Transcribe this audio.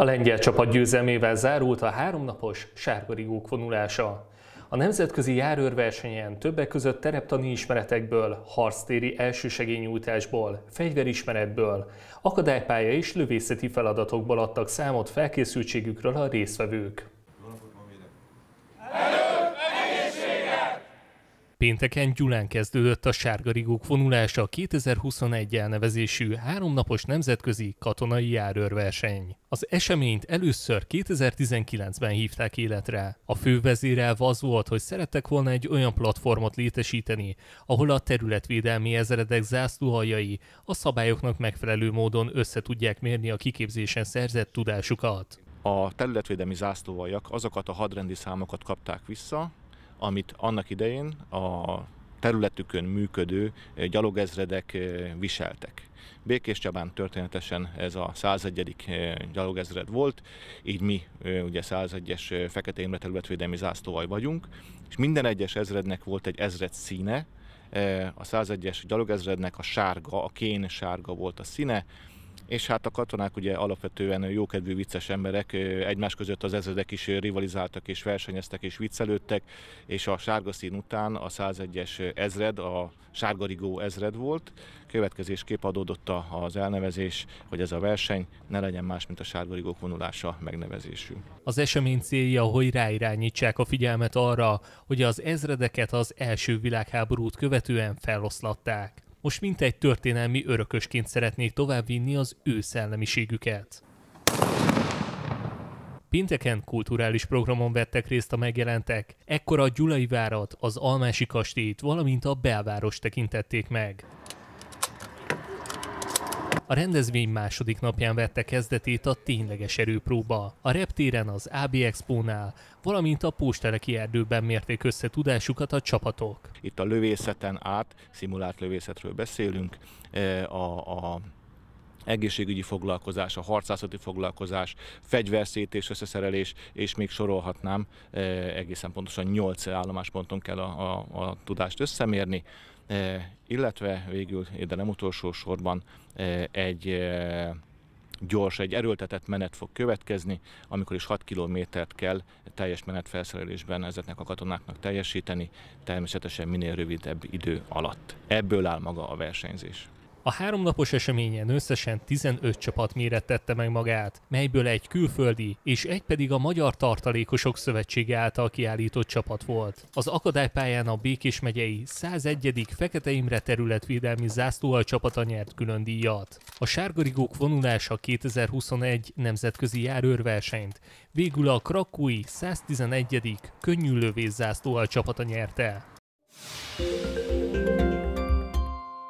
A lengyel csapat győzelmével zárult a háromnapos sárgarigók vonulása. A nemzetközi járőrversenyen többek között tereptani ismeretekből, harctéri elsősegényújtásból, fegyverismeretből, akadálypálya és lövészeti feladatokból adtak számot felkészültségükről a résztvevők. Pénteken Gyulán kezdődött a sárgarigók vonulása a 2021 elnevezésű háromnapos nemzetközi katonai járőrverseny. Az eseményt először 2019-ben hívták életre. A fővezérelve az volt, hogy szerettek volna egy olyan platformot létesíteni, ahol a területvédelmi ezredek zászlóhajai a szabályoknak megfelelő módon összetudják mérni a kiképzésen szerzett tudásukat. A területvédelmi zászlóaljak azokat a hadrendi számokat kapták vissza, amit annak idején a területükön működő eh, gyalogezredek eh, viseltek. Békés Csabán történetesen ez a 101. Eh, gyalogezred volt, így mi ugye 101-es Fekete Imre területvédelmi zászlóaj vagyunk, és minden egyes ezrednek volt egy ezred színe, a 101-es gyalogezrednek a sárga, a kén sárga volt a színe, és hát a katonák ugye alapvetően jókedvű vicces emberek, egymás között az ezredek is rivalizáltak és versenyeztek és viccelődtek, és a sárga szín után a 101-es ezred, a sárgarigó ezred volt, következésképp adódott az elnevezés, hogy ez a verseny ne legyen más, mint a sárgarigók vonulása megnevezésű. Az esemény célja, hogy ráirányítsák a figyelmet arra, hogy az ezredeket az első világháborút követően feloszlatták most mint egy történelmi örökösként szeretnék továbbvinni az ő szellemiségüket. Pinteken kulturális programon vettek részt a megjelentek, ekkor a Gyulai várat, az Almási kastélyt, valamint a belváros tekintették meg. A rendezvény második napján vette kezdetét a tényleges erőpróba. A reptéren az AB Expo-nál, valamint a Pósteleki erdőben mérték össze tudásukat a csapatok. Itt a lövészeten át, szimulált lövészetről beszélünk, eh, a, a egészségügyi foglalkozás, a harcászati foglalkozás, fegyverszétés, összeszerelés, és még sorolhatnám, e, egészen pontosan 8 állomásponton kell a, a, a tudást összemérni, e, illetve végül, de nem utolsó sorban e, egy gyors, egy erőltetett menet fog következni, amikor is 6 kilométert kell teljes menetfelszerelésben ezeknek a katonáknak teljesíteni, természetesen minél rövidebb idő alatt. Ebből áll maga a versenyzés. A háromnapos eseményen összesen 15 csapat mérettette meg magát, melyből egy külföldi és egy pedig a Magyar Tartalékosok Szövetsége által kiállított csapat volt. Az akadálypályán a Békés megyei 101. Fekete Imre területvédelmi zászlóal csapata nyert külön díjat. A Sárgarigók vonulása 2021 nemzetközi járőrversenyt végül a Krakói 111. könnyű lövész zászlóal csapata nyerte. Thank you